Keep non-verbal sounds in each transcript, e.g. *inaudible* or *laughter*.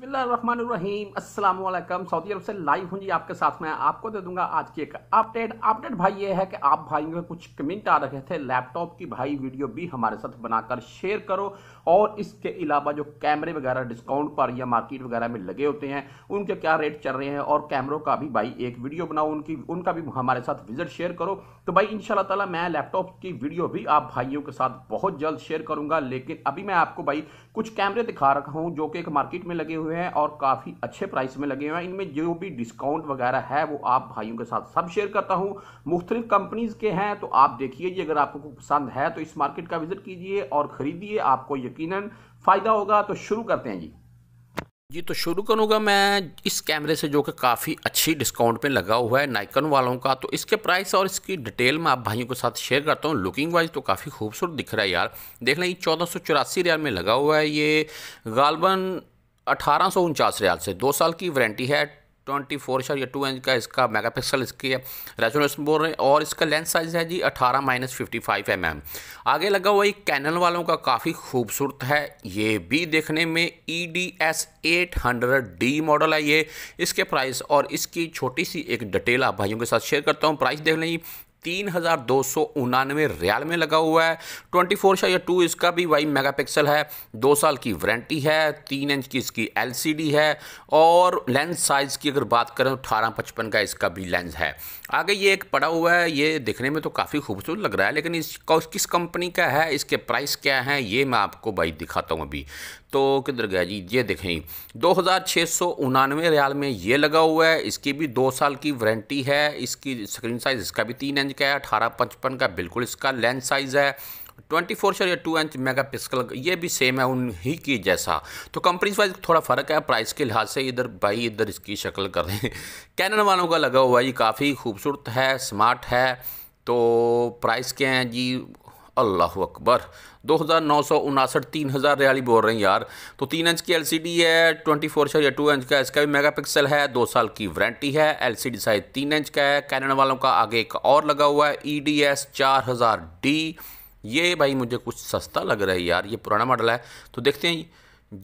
बसमीम सऊदी अरब से लाइव हूँ जी आपके साथ मैं आपको दे दूंगा आज की एक अपडेट अपडेट भाई ये है कि आप भाई में कुछ कमेंट आ रहे थे लैपटॉप की भाई वीडियो भी हमारे साथ बनाकर शेयर करो और इसके अलावा जो कैमरे वगैरह डिस्काउंट पर या मार्केट वगैरह में लगे होते हैं उनके क्या रेट चल रहे हैं और कैमरों का भी भाई एक वीडियो बनाओ उनकी उनका भी हमारे साथ विजिट शेयर करो तो भाई इन शाला मैं लैपटॉप की वीडियो भी आप भाइयों के साथ बहुत जल्द शेयर करूंगा लेकिन अभी मैं आपको भाई कुछ कैमरे दिखा रखा हूँ जो कि एक मार्केट में लगे हुए हैं और काफ़ी अच्छे प्राइस में लगे हुए हैं इनमें जो भी डिस्काउंट वगैरह है वो आप भाइयों के साथ सब शेयर करता हूँ मुख्तलिफ कंपनीज़ के हैं तो आप देखिए जी अगर आपको पसंद है तो इस मार्केट का विजिट कीजिए और ख़रीदिए आपको यकीन फ़ायदा होगा तो शुरू करते हैं जी जी तो शुरू करूंगा मैं इस कैमरे से जो कि काफ़ी अच्छी डिस्काउंट पे लगा हुआ है नाइकन वालों का तो इसके प्राइस और इसकी डिटेल मैं आप भाइयों के साथ शेयर करता हूं लुकिंग वाइज तो काफ़ी खूबसूरत दिख रहा है यार देख लें ये चौदह रियाल में लगा हुआ है ये गालबन अठारह सौ उनचास से दो साल की वारंटी है ट्वेंटी फोर या टू इंच का इसका मेगा पिक्सल इसकी है रेजोल्यूशन बोल रहे हैं और इसका लेंथ साइज है जी अठारह minus fifty five M M आगे लगा हुआ ये वालों का काफ़ी खूबसूरत है ये भी देखने में E D S eight hundred D model है ये इसके प्राइस और इसकी छोटी सी एक डिटेल आप भाइयों के साथ शेयर करता हूँ प्राइस देख लें तीन हज़ार दो सौ उनानवे रियाल में लगा हुआ है ट्वेंटी फोर शाह टू इसका भी वाई मेगापिक्सल है दो साल की वारंटी है तीन इंच की इसकी एलसीडी है और लेंस साइज़ की अगर बात करें तो अठारह पचपन का इसका भी लेंस है आगे ये एक पड़ा हुआ है ये दिखने में तो काफ़ी खूबसूरत लग रहा है लेकिन इस किस कंपनी का है इसके प्राइस क्या है ये मैं आपको भाई दिखाता हूँ अभी तो किधर गया जी ये देखें दो हज़ार छः सौ उनानवे रियाल में ये लगा हुआ है इसकी भी दो साल की वारंटी है इसकी स्क्रीन साइज़ इसका भी तीन इंच रेंज का है अठारह पचपन का बिल्कुल इसका लेंथ साइज़ है ट्वेंटी फोर सर या टू इंच मेगा पिक्सल ये भी सेम है उन्हीं की जैसा तो कंपनीज वाइज थोड़ा फ़र्क है प्राइस के लिहाज से इधर भाई इधर इसकी शक्ल कर रहे हैं कैनन *laughs* वालों का लगा हुआ जी काफ़ी खूबसूरत है स्मार्ट है तो प्राइस के हैं जी अल्लाह अकबर दो हज़ार नौ सौ उनासठ तीन हज़ार रियाली बोल रहे हैं यार तो तीन इंच की एलसीडी है ट्वेंटी फोर या टू इंच का इसका भी मेगापिक्सल है दो साल की वारंटी है एलसीडी साइज तीन इंच का है कैनन वालों का आगे एक और लगा हुआ है ई डी एस चार हज़ार डी ये भाई मुझे कुछ सस्ता लग रहा है यार ये पुराना मॉडल है तो देखते हैं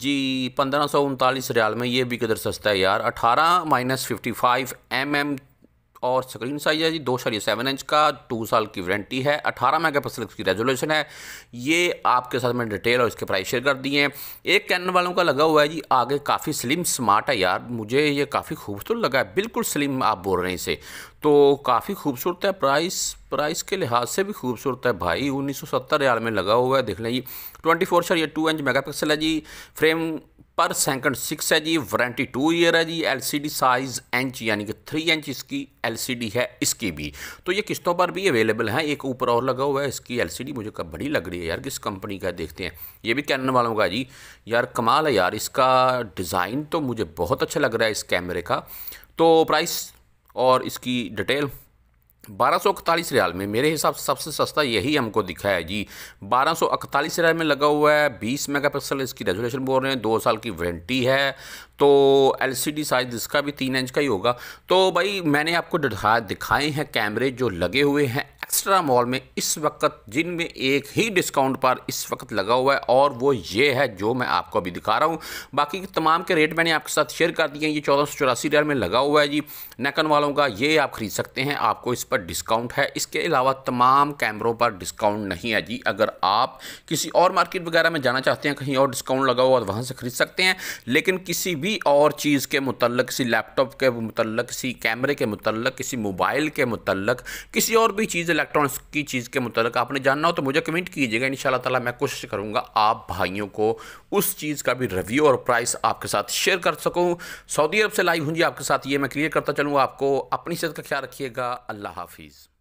जी पंद्रह सौ उनतालीस रियाल में ये भी कदर सस्ता है यार अठारह minus fifty five M M और स्क्रीन साइज है जी दो सर सेवन इंच का टू साल की वारंटी है अठारह मेगा पिक्सल की रेजोल्यूशन है ये आपके साथ मैंने डिटेल और इसके प्राइस शेयर कर दिए हैं एक कैनन वालों का लगा हुआ है जी आगे काफ़ी स्लिम स्मार्ट है यार मुझे ये काफ़ी खूबसूरत लगा है बिल्कुल स्लिम आप बोल रहे हैं इसे तो काफ़ी खूबसूरत है प्राइस प्राइस के लिहाज से भी खूबसूरत है भाई उन्नीस सौ सत्तर में लगा हुआ है देख लें जी twenty four sir two inch megapixel है जी फ्रेम पर सेकंड सिक्स है जी वारंटी टू ईयर है जी एलसीडी साइज़ इंच यानी कि थ्री इंच इसकी एलसीडी है इसकी भी तो ये किस्तों पर भी अवेलेबल है एक ऊपर और लगा हुआ है इसकी एलसीडी मुझे कब बड़ी लग रही है यार किस कंपनी का देखते हैं ये भी कैनन वालों का जी यार कमाल है यार इसका डिज़ाइन तो मुझे बहुत अच्छा लग रहा है इस कैमरे का तो प्राइस और इसकी डिटेल बारह सौ रियाल में मेरे हिसाब से सबसे सस्ता यही हमको दिखा है जी बारह सौ रियाल में लगा हुआ है बीस मेगा पिक्सल इसकी रेजोल्यूशन बोल रहे हैं दो साल की वारंटी है तो एल सी डी साइज इसका भी तीन इंच का ही होगा तो भाई मैंने आपको दिखाए हैं कैमरे जो लगे हुए हैं एक्स्ट्रा मॉल में इस वक्त जिनमें एक ही डिस्काउंट पर इस वक्त लगा हुआ है और वो ये है जो मैं आपको अभी दिखा रहा हूँ बाकी तमाम के रेट मैंने आपके साथ शेयर कर दिए हैं ये चौदह सौ चौरासी रियल में लगा हुआ है जी नेकन वालों का ये आप ख़रीद सकते हैं आपको इस पर डिस्काउंट है इसके अलावा तमाम कैमरों पर डिस्काउंट नहीं है जी अगर आप किसी और मार्केट वगैरह में जाना चाहते हैं कहीं और डिस्काउंट लगा हुआ तो वहाँ से ख़रीद सकते हैं लेकिन किसी भी और चीज़ के मुतल किसी लैपटॉप के मुतल किसी कैमरे के मुतल किसी मोबाइल के मुतल किसी और भी चीज़ इलेक्ट्रॉनिक्स की चीज़ के मुतल आपने जानना हो तो मुझे कमेंट कीजिएगा इन ताला मैं कोशिश करूँगा आप भाइयों को उस चीज़ का भी रिव्यू और प्राइस आपके साथ शेयर कर सकूँ सऊदी अरब से लाइव हूँ जी आपके साथ ये मैं क्लियर करता चलूँगा आपको अपनी सेहत का ख्याल रखिएगा अल्लाह हाफिज़